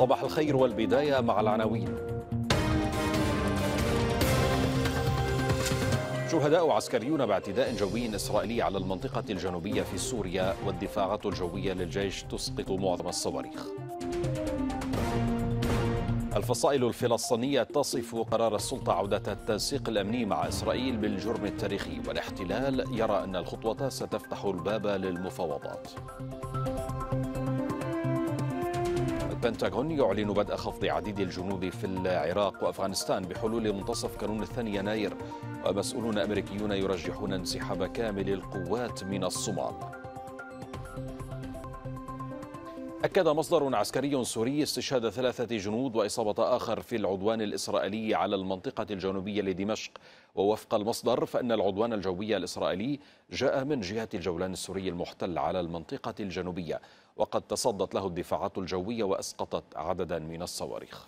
صباح الخير والبداية مع العناوين شهداء عسكريون باعتداء جوي إسرائيلي على المنطقة الجنوبية في سوريا والدفاعات الجوية للجيش تسقط معظم الصواريخ الفصائل الفلسطينية تصف قرار السلطة عودة التنسيق الأمني مع إسرائيل بالجرم التاريخي والاحتلال يرى أن الخطوة ستفتح الباب للمفاوضات البنتاغون يعلن بدء خفض عديد الجنود في العراق وأفغانستان بحلول منتصف كانون الثاني يناير ومسؤولون أمريكيون يرجحون انسحاب كامل القوات من الصومال أكد مصدر عسكري سوري استشهاد ثلاثة جنود وإصابة آخر في العدوان الإسرائيلي على المنطقة الجنوبية لدمشق ووفق المصدر فإن العدوان الجوي الإسرائيلي جاء من جهة الجولان السوري المحتل على المنطقة الجنوبية وقد تصدت له الدفاعات الجوية وأسقطت عددا من الصواريخ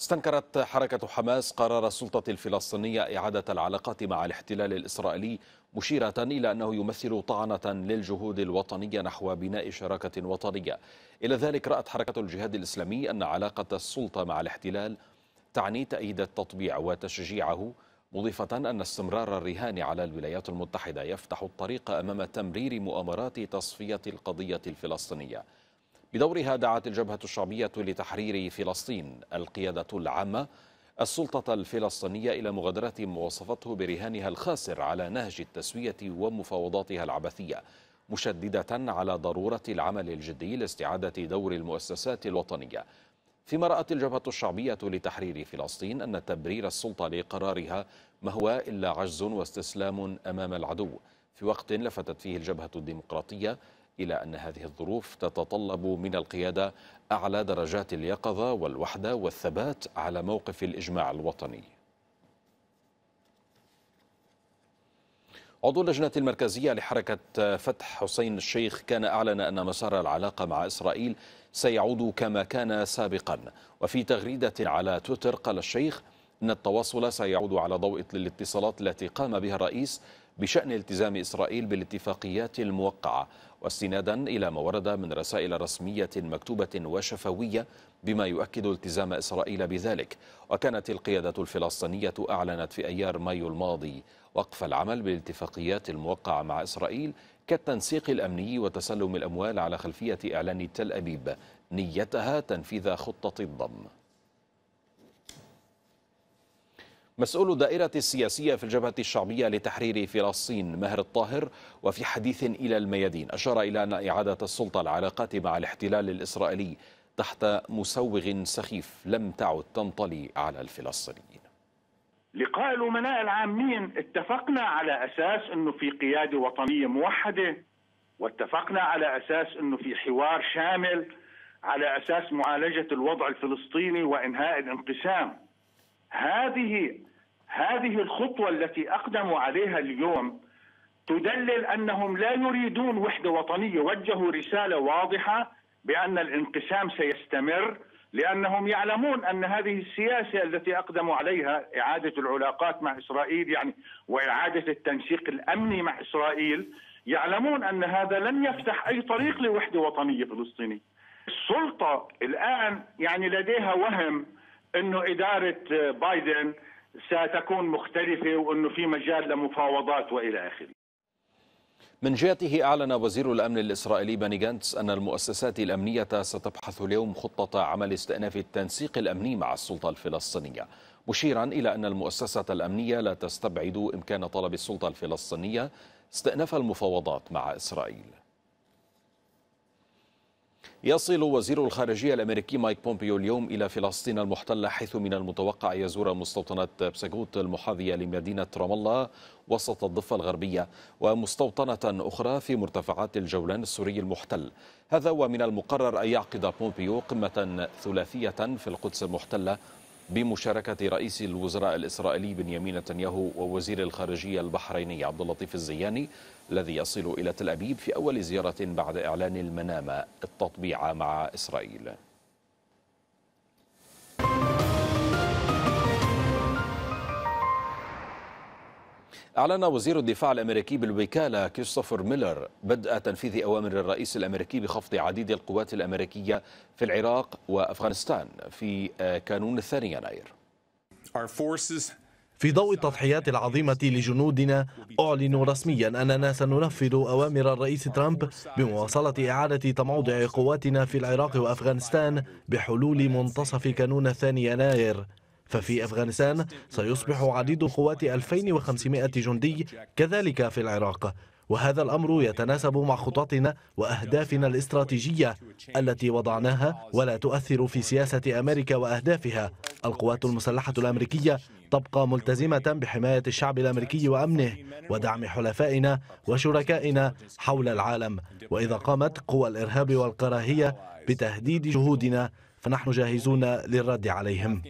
استنكرت حركة حماس قرار السلطة الفلسطينية إعادة العلاقات مع الاحتلال الإسرائيلي مشيرة إلى أنه يمثل طعنة للجهود الوطنية نحو بناء شراكة وطنية إلى ذلك رأت حركة الجهاد الإسلامي أن علاقة السلطة مع الاحتلال تعني تأييد التطبيع وتشجيعه مضيفة أن استمرار الرهان على الولايات المتحدة يفتح الطريق أمام تمرير مؤامرات تصفية القضية الفلسطينية بدورها دعت الجبهة الشعبية لتحرير فلسطين القيادة العامة السلطة الفلسطينية إلى مغادرة ما وصفته برهانها الخاسر على نهج التسوية ومفاوضاتها العبثية مشددة على ضرورة العمل الجدي لاستعادة دور المؤسسات الوطنية فيما رأت الجبهة الشعبية لتحرير فلسطين أن تبرير السلطة لقرارها ما هو إلا عجز واستسلام أمام العدو في وقت لفتت فيه الجبهة الديمقراطية إلى أن هذه الظروف تتطلب من القيادة أعلى درجات اليقظة والوحدة والثبات على موقف الإجماع الوطني عضو اللجنة المركزية لحركة فتح حسين الشيخ كان أعلن أن مسار العلاقة مع إسرائيل سيعود كما كان سابقا وفي تغريدة على تويتر قال الشيخ أن التواصل سيعود على ضوء الاتصالات التي قام بها الرئيس بشأن التزام إسرائيل بالاتفاقيات الموقعة واستنادا إلى ما ورد من رسائل رسمية مكتوبة وشفوية بما يؤكد التزام إسرائيل بذلك وكانت القيادة الفلسطينية أعلنت في أيار مايو الماضي وقف العمل بالاتفاقيات الموقعة مع إسرائيل كالتنسيق الأمني وتسلم الأموال على خلفية إعلان تل أبيب نيتها تنفيذ خطة الضم مسؤول الدائرة السياسية في الجبهة الشعبية لتحرير فلسطين مهر الطاهر وفي حديث إلى الميادين أشار إلى أن إعادة السلطة العلاقات مع الاحتلال الإسرائيلي تحت مسوغ سخيف لم تعد تنطلي على الفلسطينيين لقاء الامناء العامين اتفقنا على اساس انه في قياده وطنيه موحده واتفقنا على اساس انه في حوار شامل على اساس معالجه الوضع الفلسطيني وانهاء الانقسام. هذه هذه الخطوه التي اقدموا عليها اليوم تدلل انهم لا يريدون وحده وطنيه، وجهوا رساله واضحه بان الانقسام سيستمر لانهم يعلمون ان هذه السياسه التي اقدموا عليها اعاده العلاقات مع اسرائيل يعني واعاده التنسيق الامني مع اسرائيل يعلمون ان هذا لن يفتح اي طريق لوحده وطنيه فلسطينيه. السلطه الان يعني لديها وهم انه اداره بايدن ستكون مختلفه وانه في مجال لمفاوضات والى اخره. من جهته أعلن وزير الأمن الإسرائيلي بني جانتس أن المؤسسات الأمنية ستبحث اليوم خطة عمل استئناف التنسيق الأمني مع السلطة الفلسطينية مشيرا إلى أن المؤسسة الأمنية لا تستبعد إمكان طلب السلطة الفلسطينية استئناف المفاوضات مع إسرائيل يصل وزير الخارجية الأمريكي مايك بومبيو اليوم إلى فلسطين المحتلة حيث من المتوقع يزور مستوطنة بسجوت المحاذية لمدينة رام الله وسط الضفة الغربية ومستوطنة أخرى في مرتفعات الجولان السوري المحتل هذا ومن المقرر أن يعقد بومبيو قمة ثلاثية في القدس المحتلة بمشاركة رئيس الوزراء الإسرائيلي بنيامين نتنياهو ووزير الخارجية البحريني عبد اللطيف الزياني الذي يصل إلى تل أبيب في أول زيارة بعد إعلان المنامة التطبيع مع إسرائيل أعلن وزير الدفاع الأمريكي بالوكالة كريستوفر ميلر بدء تنفيذ أوامر الرئيس الأمريكي بخفض عديد القوات الأمريكية في العراق وأفغانستان في آه، كانون الثاني يناير في ضوء التضحيات العظيمة لجنودنا أعلن رسميا أننا سننفذ أوامر الرئيس ترامب بمواصلة إعادة تموضع قواتنا في العراق وأفغانستان بحلول منتصف كانون الثاني يناير ففي أفغانستان سيصبح عديد قوات 2500 جندي كذلك في العراق وهذا الأمر يتناسب مع خططنا وأهدافنا الاستراتيجية التي وضعناها ولا تؤثر في سياسة أمريكا وأهدافها القوات المسلحة الأمريكية تبقى ملتزمة بحماية الشعب الأمريكي وأمنه ودعم حلفائنا وشركائنا حول العالم وإذا قامت قوى الإرهاب والكراهية بتهديد جهودنا فنحن جاهزون للرد عليهم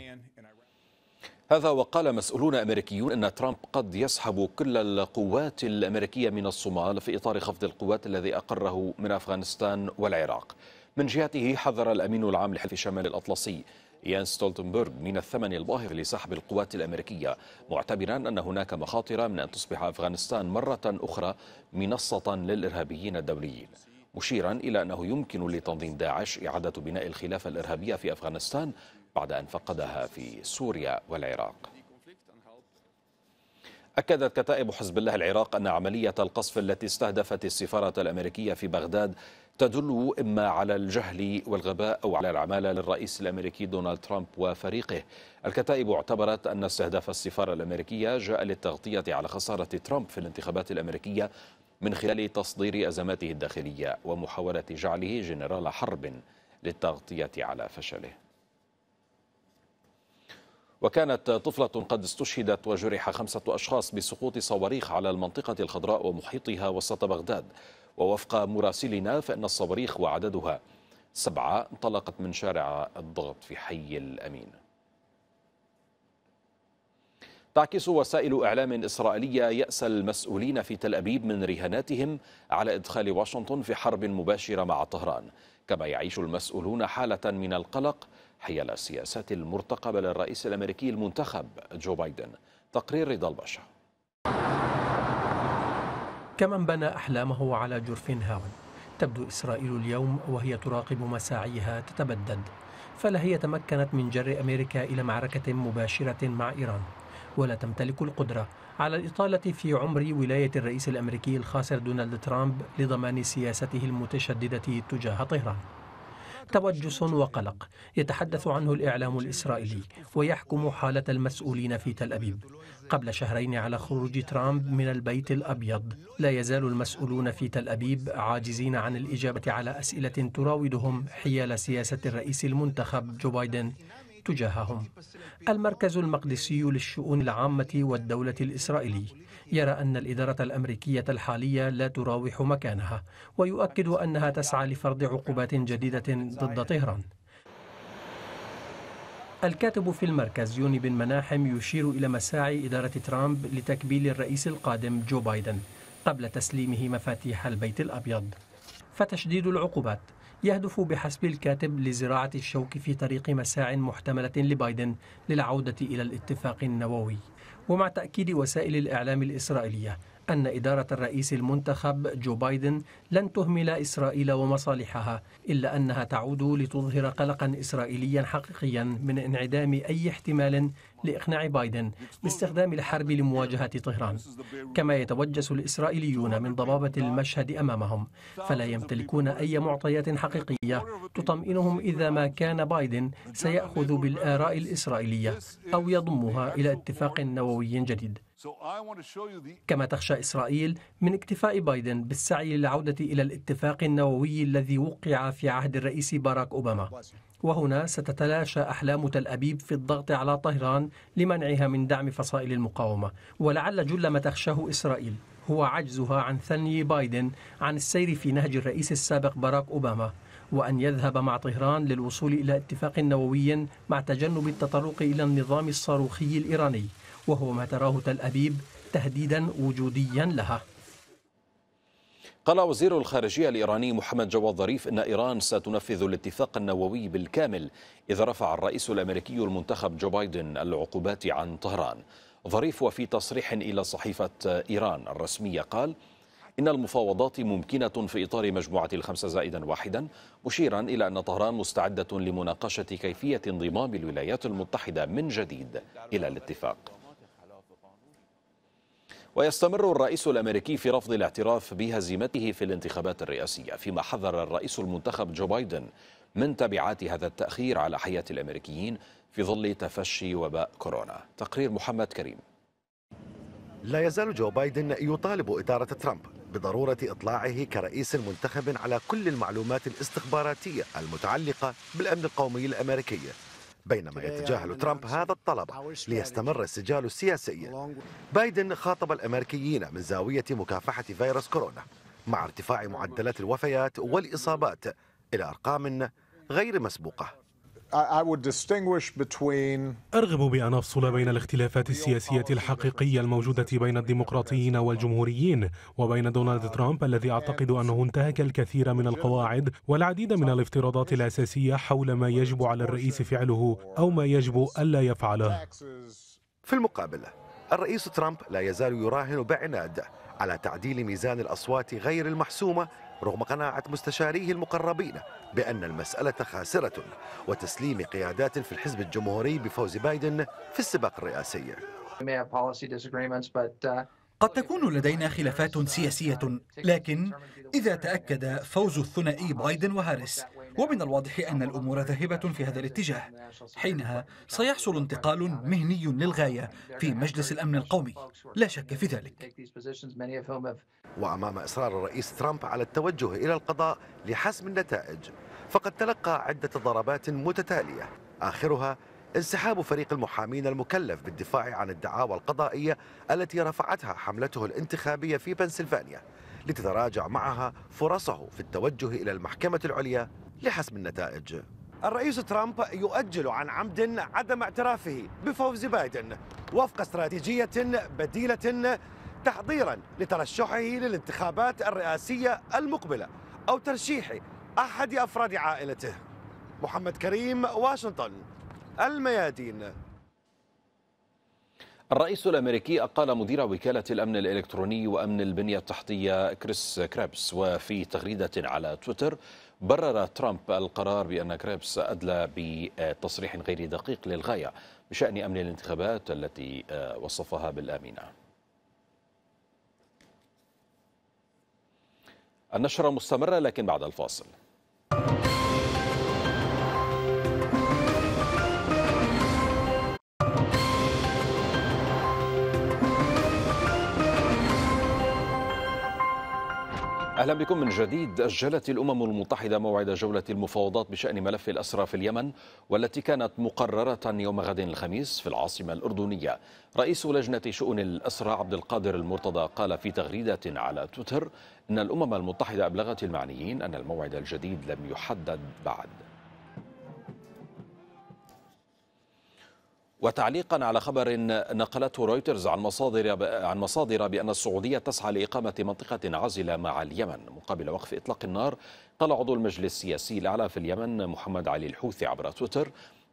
هذا وقال مسؤولون أمريكيون أن ترامب قد يسحب كل القوات الأمريكية من الصومال في إطار خفض القوات الذي أقره من أفغانستان والعراق من جهته حذر الأمين العام لحلف شمال الأطلسي يان ستولتنبرغ من الثمن الباهظ لسحب القوات الأمريكية معتبرا أن هناك مخاطر من أن تصبح أفغانستان مرة أخرى منصة للإرهابيين الدوليين مشيرا إلى أنه يمكن لتنظيم داعش إعادة بناء الخلافة الإرهابية في أفغانستان بعد أن فقدها في سوريا والعراق أكدت كتائب حزب الله العراق أن عملية القصف التي استهدفت السفارة الأمريكية في بغداد تدل إما على الجهل والغباء أو على العمالة للرئيس الأمريكي دونالد ترامب وفريقه الكتائب اعتبرت أن استهداف السفارة الأمريكية جاء للتغطية على خسارة ترامب في الانتخابات الأمريكية من خلال تصدير أزماته الداخلية ومحاولة جعله جنرال حرب للتغطية على فشله وكانت طفلة قد استشهدت وجرح خمسة أشخاص بسقوط صواريخ على المنطقة الخضراء ومحيطها وسط بغداد ووفق مراسلنا فإن الصواريخ وعددها سبعة انطلقت من شارع الضغط في حي الأمين تعكس وسائل إعلام إسرائيلية يأس المسؤولين في تل أبيب من رهاناتهم على إدخال واشنطن في حرب مباشرة مع طهران كما يعيش المسؤولون حالة من القلق حيال السياسات المرتقبة للرئيس الأمريكي المنتخب جو بايدن تقرير رضا الباشا كمن بنى أحلامه على جرف هاو تبدو إسرائيل اليوم وهي تراقب مساعيها تتبدد فلا هي تمكنت من جر أمريكا إلى معركة مباشرة مع إيران ولا تمتلك القدرة على الإطالة في عمر ولاية الرئيس الأمريكي الخاسر دونالد ترامب لضمان سياسته المتشددة تجاه طهران توجس وقلق يتحدث عنه الإعلام الإسرائيلي ويحكم حالة المسؤولين في تل أبيب قبل شهرين على خروج ترامب من البيت الأبيض لا يزال المسؤولون في تل أبيب عاجزين عن الإجابة على أسئلة تراودهم حيال سياسة الرئيس المنتخب جو بايدن تجاههم المركز المقدسي للشؤون العامة والدولة الإسرائيلي يرى أن الإدارة الأمريكية الحالية لا تراوح مكانها ويؤكد أنها تسعى لفرض عقوبات جديدة ضد طهران الكاتب في المركز يوني بن مناحم يشير إلى مساعي إدارة ترامب لتكبيل الرئيس القادم جو بايدن قبل تسليمه مفاتيح البيت الأبيض فتشديد العقوبات يهدف بحسب الكاتب لزراعة الشوك في طريق مساع محتملة لبايدن للعودة إلى الاتفاق النووي ومع تأكيد وسائل الإعلام الإسرائيلية أن إدارة الرئيس المنتخب جو بايدن لن تهمل إسرائيل ومصالحها إلا أنها تعود لتظهر قلقا إسرائيليا حقيقيا من انعدام أي احتمال لإقناع بايدن باستخدام الحرب لمواجهة طهران كما يتوجس الإسرائيليون من ضبابة المشهد أمامهم فلا يمتلكون أي معطيات حقيقية تطمئنهم إذا ما كان بايدن سيأخذ بالآراء الإسرائيلية أو يضمها إلى اتفاق نووي جديد كما تخشى إسرائيل من اكتفاء بايدن بالسعي للعودة إلى الاتفاق النووي الذي وقع في عهد الرئيس باراك أوباما وهنا ستتلاشى أحلام تل أبيب في الضغط على طهران لمنعها من دعم فصائل المقاومة ولعل جل ما تخشاه إسرائيل هو عجزها عن ثني بايدن عن السير في نهج الرئيس السابق باراك أوباما وأن يذهب مع طهران للوصول إلى اتفاق نووي مع تجنب التطرق إلى النظام الصاروخي الإيراني وهو ما تراه تل أبيب تهديدا وجوديا لها قال وزير الخارجية الإيراني محمد جواد ظريف أن إيران ستنفذ الاتفاق النووي بالكامل إذا رفع الرئيس الأمريكي المنتخب جو بايدن العقوبات عن طهران ظريف وفي تصريح إلى صحيفة إيران الرسمية قال إن المفاوضات ممكنة في إطار مجموعة الخمسة زائدا واحدا مشيرا إلى أن طهران مستعدة لمناقشة كيفية انضمام الولايات المتحدة من جديد إلى الاتفاق ويستمر الرئيس الامريكي في رفض الاعتراف بهزيمته في الانتخابات الرئاسيه فيما حذر الرئيس المنتخب جو بايدن من تبعات هذا التاخير على حياه الامريكيين في ظل تفشي وباء كورونا تقرير محمد كريم لا يزال جو بايدن يطالب إدارة ترامب بضرورة إطلاعه كرئيس منتخب على كل المعلومات الاستخباراتية المتعلقة بالأمن القومي الأمريكي بينما يتجاهل ترامب هذا الطلب ليستمر السجال السياسي بايدن خاطب الأمريكيين من زاوية مكافحة فيروس كورونا مع ارتفاع معدلات الوفيات والإصابات إلى أرقام غير مسبوقة أرغب بأن أفصل بين الاختلافات السياسية الحقيقية الموجودة بين الديمقراطيين والجمهوريين وبين دونالد ترامب الذي أعتقد أنه انتهك الكثير من القواعد والعديد من الافتراضات الأساسية حول ما يجب على الرئيس فعله أو ما يجب ألا يفعله في المقابل الرئيس ترامب لا يزال يراهن بعناد على تعديل ميزان الأصوات غير المحسومة رغم قناعة مستشاريه المقربين بأن المسألة خاسرة وتسليم قيادات في الحزب الجمهوري بفوز بايدن في السباق الرئاسي uh, قد تكون لدينا خلافات سياسية لكن إذا تأكد فوز الثنائي بايدن وهاريس ومن الواضح أن الأمور ذاهبة في هذا الاتجاه حينها سيحصل انتقال مهني للغاية في مجلس الأمن القومي لا شك في ذلك وأمام إصرار الرئيس ترامب على التوجه إلى القضاء لحسم النتائج فقد تلقى عدة ضربات متتالية آخرها انسحاب فريق المحامين المكلف بالدفاع عن الدعاوى القضائية التي رفعتها حملته الانتخابية في بنسلفانيا لتتراجع معها فرصه في التوجه إلى المحكمة العليا لحسم النتائج الرئيس ترامب يؤجل عن عمد عدم اعترافه بفوز بايدن وفق استراتيجية بديلة تحضيرا لترشحه للانتخابات الرئاسية المقبلة أو ترشيح أحد أفراد عائلته محمد كريم واشنطن الميادين الرئيس الامريكي اقال مدير وكاله الامن الالكتروني وامن البنيه التحتيه كريس كريبس وفي تغريده على تويتر برر ترامب القرار بان كريبس ادلى بتصريح غير دقيق للغايه بشان امن الانتخابات التي آه، وصفها بالامنه. النشره مستمره لكن بعد الفاصل. اهلا بكم من جديد اجلت الامم المتحده موعد جوله المفاوضات بشان ملف الاسرى في اليمن والتي كانت مقرره يوم غد الخميس في العاصمه الاردنيه رئيس لجنه شؤون الاسرى عبد القادر المرتضى قال في تغريده على تويتر ان الامم المتحده ابلغت المعنيين ان الموعد الجديد لم يحدد بعد وتعليقا على خبر نقلته رويترز عن مصادر عن مصادر بان السعوديه تسعى لاقامه منطقه عازله مع اليمن مقابل وقف اطلاق النار قال عضو المجلس السياسي الاعلى في اليمن محمد علي الحوثي عبر تويتر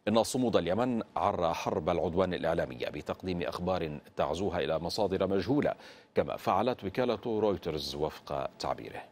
ان صمود اليمن عرى حرب العدوان الاعلاميه بتقديم اخبار تعزوها الى مصادر مجهوله كما فعلت وكاله رويترز وفق تعبيره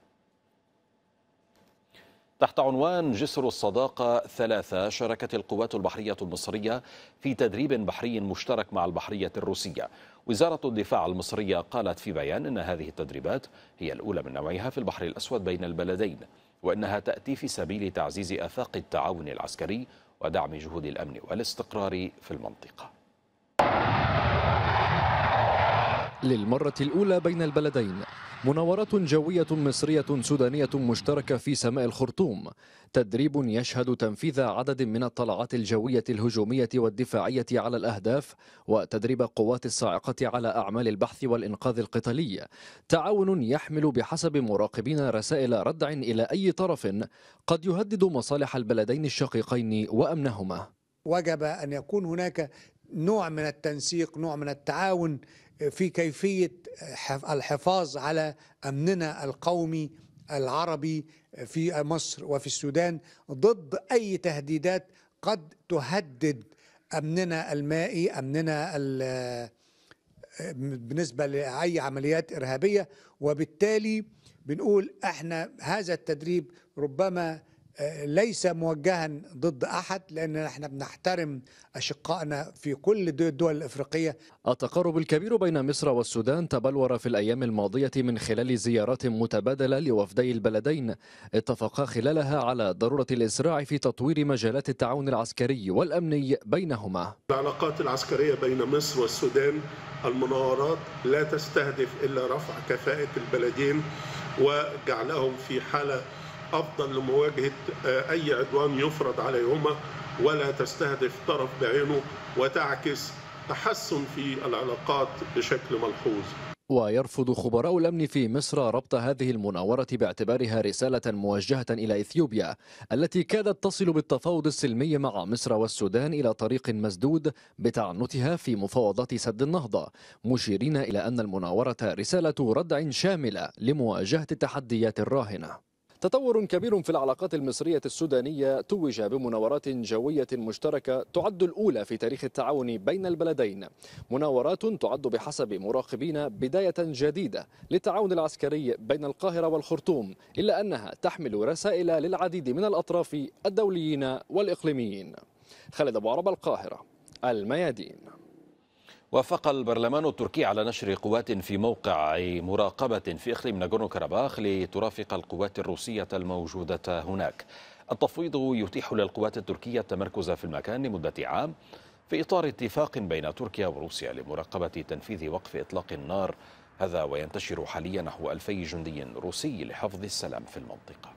تحت عنوان جسر الصداقة ثلاثة شاركت القوات البحرية المصرية في تدريب بحري مشترك مع البحرية الروسية وزارة الدفاع المصرية قالت في بيان أن هذه التدريبات هي الأولى من نوعها في البحر الأسود بين البلدين وأنها تأتي في سبيل تعزيز آفاق التعاون العسكري ودعم جهود الأمن والاستقرار في المنطقة للمرة الأولى بين البلدين مناورات جوية مصرية سودانية مشتركة في سماء الخرطوم تدريب يشهد تنفيذ عدد من الطلعات الجوية الهجومية والدفاعية على الأهداف وتدريب قوات الصاعقة على أعمال البحث والإنقاذ القتالي تعاون يحمل بحسب مراقبين رسائل ردع إلى أي طرف قد يهدد مصالح البلدين الشقيقين وأمنهما وجب أن يكون هناك نوع من التنسيق نوع من التعاون في كيفيه الحفاظ على امننا القومي العربي في مصر وفي السودان ضد اي تهديدات قد تهدد امننا المائي امننا بالنسبه لاي عمليات ارهابيه وبالتالي بنقول احنا هذا التدريب ربما ليس موجها ضد احد لان احنا بنحترم اشقائنا في كل الدول الافريقيه. التقارب الكبير بين مصر والسودان تبلور في الايام الماضيه من خلال زيارات متبادله لوفدي البلدين اتفقا خلالها على ضروره الاسراع في تطوير مجالات التعاون العسكري والامني بينهما. العلاقات العسكريه بين مصر والسودان المناورات لا تستهدف الا رفع كفاءه البلدين وجعلهم في حاله أفضل لمواجهة آه، أي عدوان يفرض عليهما ولا تستهدف طرف بعينه وتعكس تحسن في العلاقات بشكل ملحوظ ويرفض خبراء الأمن في مصر ربط هذه المناورة باعتبارها رسالة موجهة إلى إثيوبيا التي كادت تصل بالتفاوض السلمي مع مصر والسودان إلى طريق مسدود بتعنتها في مفاوضات سد النهضة مشيرين إلى أن المناورة رسالة ردع شاملة لمواجهة التحديات الراهنة تطور كبير في العلاقات المصرية السودانية توج بمناورات جوية مشتركة تعد الأولى في تاريخ التعاون بين البلدين مناورات تعد بحسب مراقبين بداية جديدة للتعاون العسكري بين القاهرة والخرطوم إلا أنها تحمل رسائل للعديد من الأطراف الدوليين والإقليميين خالد أبو عرب القاهرة الميادين وافق البرلمان التركي على نشر قوات في موقع مراقبة في إقليم ناغورنو كرباخ لترافق القوات الروسية الموجودة هناك التفويض يتيح للقوات التركية التمركز في المكان لمدة عام في إطار اتفاق بين تركيا وروسيا لمراقبة تنفيذ وقف إطلاق النار هذا وينتشر حاليا نحو ألفي جندي روسي لحفظ السلام في المنطقة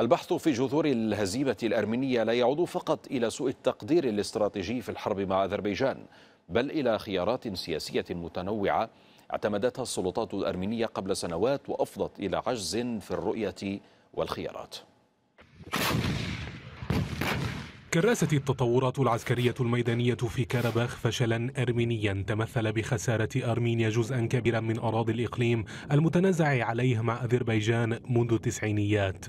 البحث في جذور الهزيمة الأرمينية لا يعود فقط إلى سوء التقدير الاستراتيجي في الحرب مع أذربيجان بل إلى خيارات سياسية متنوعة اعتمدتها السلطات الأرمينية قبل سنوات وأفضت إلى عجز في الرؤية والخيارات كرست التطورات العسكرية الميدانية في كارباخ فشلا أرمينيا تمثل بخسارة أرمينيا جزءا كبيرا من أراضي الإقليم المتنازع عليه مع أذربيجان منذ التسعينيات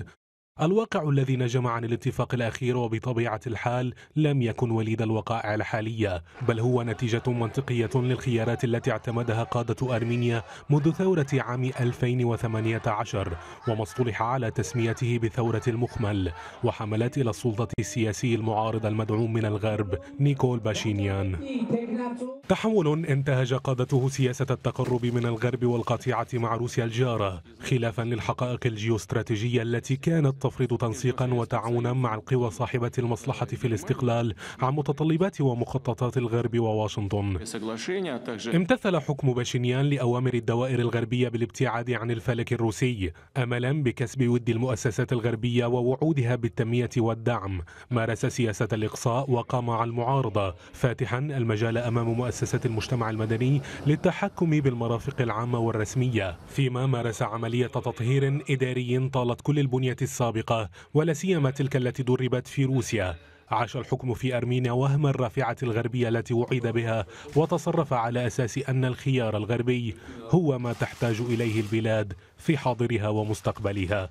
الواقع الذي نجم عن الاتفاق الأخير وبطبيعة الحال لم يكن وليد الوقائع الحالية بل هو نتيجة منطقية للخيارات التي اعتمدها قادة أرمينيا منذ ثورة عام 2018 وما اصطلح على تسميته بثورة المخمل وحملت إلى السلطة السياسي المعارض المدعوم من الغرب نيكول باشينيان تحول انتهج قادته سياسة التقرب من الغرب والقطيعة مع روسيا الجارة خلافا للحقائق الجيوستراتيجية التي كانت تفرض تنسيقا وتعاونا مع القوى صاحبة المصلحة في الاستقلال عن متطلبات ومخططات الغرب وواشنطن امتثل حكم باشنيان لأوامر الدوائر الغربية بالابتعاد عن الفلك الروسي أملا بكسب ود المؤسسات الغربية ووعودها بالتنمية والدعم مارس سياسة الإقصاء وقام على المعارضة فاتحا المجال أمام مؤسسات المجتمع المدني للتحكم بالمرافق العامة والرسمية فيما مارس عملية تطهير إداري طالت كل البنية السابقة السابقة ولا سيما تلك التي دربت في روسيا عاش الحكم في أرمينيا وهم الرافعة الغربية التي وعد بها وتصرف على أساس أن الخيار الغربي هو ما تحتاج إليه البلاد في حاضرها ومستقبلها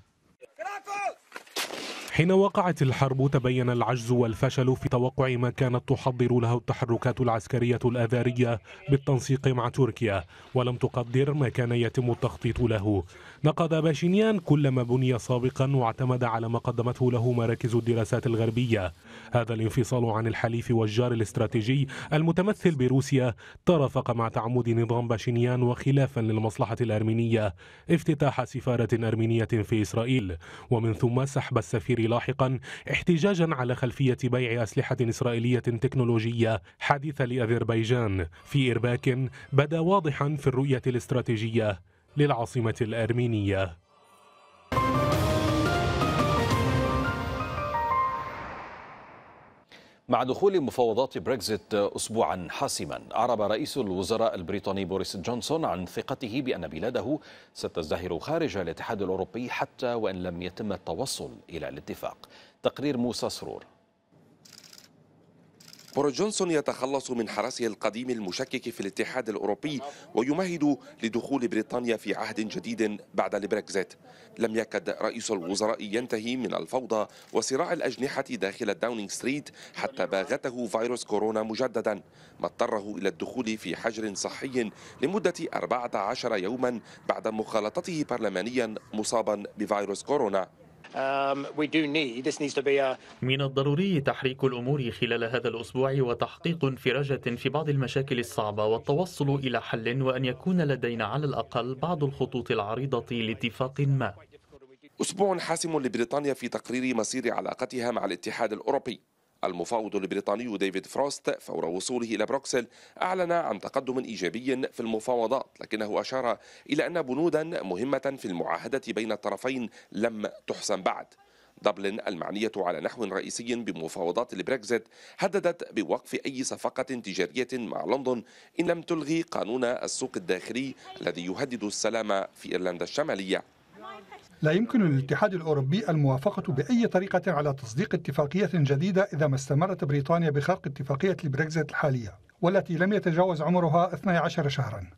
حين وقعت الحرب تبين العجز والفشل في توقع ما كانت تحضر له التحركات العسكرية الآذارية بالتنسيق مع تركيا ولم تقدر ما كان يتم التخطيط له نقد باشينيان كل ما بني سابقا واعتمد على ما قدمته له مراكز الدراسات الغربية هذا الانفصال عن الحليف والجار الاستراتيجي المتمثل بروسيا ترافق مع تعمد نظام باشينيان وخلافا للمصلحة الأرمينية افتتاح سفارة أرمينية في إسرائيل ومن ثم سحب السفير لاحقا احتجاجا على خلفية بيع أسلحة إسرائيلية تكنولوجية حديثة لأذربيجان في إرباك بدا واضحا في الرؤية الاستراتيجية للعاصمة الأرمينية مع دخول مفاوضات بريكزيت أسبوعا حاسما أعرب رئيس الوزراء البريطاني بوريس جونسون عن ثقته بأن بلاده ستزدهر خارج الاتحاد الأوروبي حتى وإن لم يتم التوصل إلى الاتفاق تقرير موسى سرور بوريس جونسون يتخلص من حرسه القديم المشكك في الاتحاد الأوروبي ويمهد لدخول بريطانيا في عهد جديد بعد البريكزيت لم يكد رئيس الوزراء ينتهي من الفوضى وصراع الأجنحة داخل داونينغ ستريت حتى باغته فيروس كورونا مجددا ما اضطره إلى الدخول في حجر صحي لمدة 14 يوما بعد مخالطته برلمانيا مصابا بفيروس كورونا Um, من الضروري تحريك الأمور خلال هذا الأسبوع وتحقيق انفراجة في بعض المشاكل الصعبة والتوصل إلى حل وأن يكون لدينا على الأقل بعض الخطوط العريضة لاتفاق ما أسبوع حاسم لبريطانيا في تقرير مصير علاقتها مع الاتحاد الأوروبي المفاوض البريطاني ديفيد فروست فور وصوله إلى بروكسل أعلن عن تقدم إيجابي في المفاوضات لكنه أشار إلى أن بنودا مهمة في المعاهدة بين الطرفين لم تحسن بعد دبلن المعنية على نحو رئيسي بمفاوضات البريكزيت هددت بوقف أي صفقة تجارية مع لندن إن لم تلغي قانون السوق الداخلي الذي يهدد السلام في إيرلندا الشمالية لا يمكن للاتحاد الأوروبي الموافقة بأي طريقة على تصديق اتفاقية جديدة إذا ما استمرت بريطانيا بخرق اتفاقية البريكزيت الحالية والتي لم يتجاوز عمرها 12 شهرا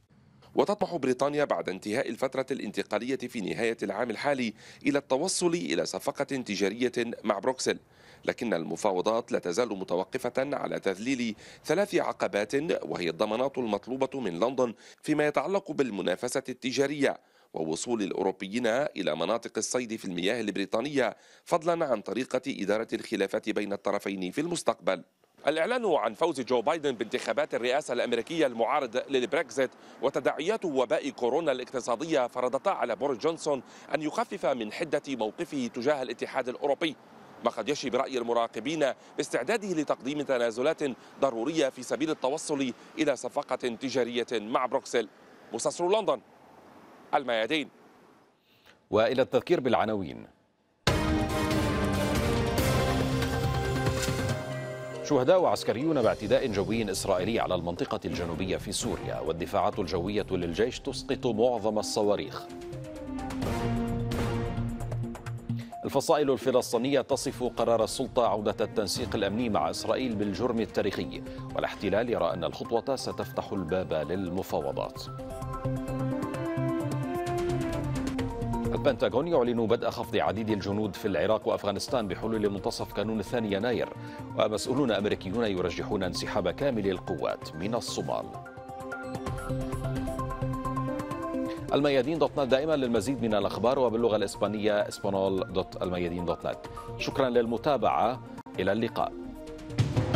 وتطمح بريطانيا بعد انتهاء الفترة الانتقالية في نهاية العام الحالي إلى التوصل إلى صفقة تجارية مع بروكسل لكن المفاوضات لا تزال متوقفة على تذليل ثلاث عقبات وهي الضمانات المطلوبة من لندن فيما يتعلق بالمنافسة التجارية ووصول الأوروبيين إلى مناطق الصيد في المياه البريطانية فضلا عن طريقة إدارة الخلافات بين الطرفين في المستقبل الإعلان عن فوز جو بايدن بانتخابات الرئاسة الأمريكية المعارض للبريكزيت وتداعيات وباء كورونا الاقتصادية فرضتا على بوريس جونسون أن يخفف من حدة موقفه تجاه الاتحاد الأوروبي ما قد يشي برأي المراقبين باستعداده لتقديم تنازلات ضرورية في سبيل التوصل إلى صفقة تجارية مع بروكسل مستصر لندن الميادين والى التذكير بالعناوين شهداء عسكريون باعتداء جوي اسرائيلي على المنطقه الجنوبيه في سوريا والدفاعات الجويه للجيش تسقط معظم الصواريخ الفصائل الفلسطينيه تصف قرار السلطه عوده التنسيق الامني مع اسرائيل بالجرم التاريخي والاحتلال يرى ان الخطوه ستفتح الباب للمفاوضات البنتاغون يعلن بدء خفض عديد الجنود في العراق وأفغانستان بحلول منتصف كانون الثاني يناير ومسؤولون أمريكيون يرجحون انسحاب كامل القوات من الصومال الميادين دوت نت دائما للمزيد من الأخبار وباللغة الإسبانية اسبانول دوت الميادين دوت نت شكرا للمتابعة إلى اللقاء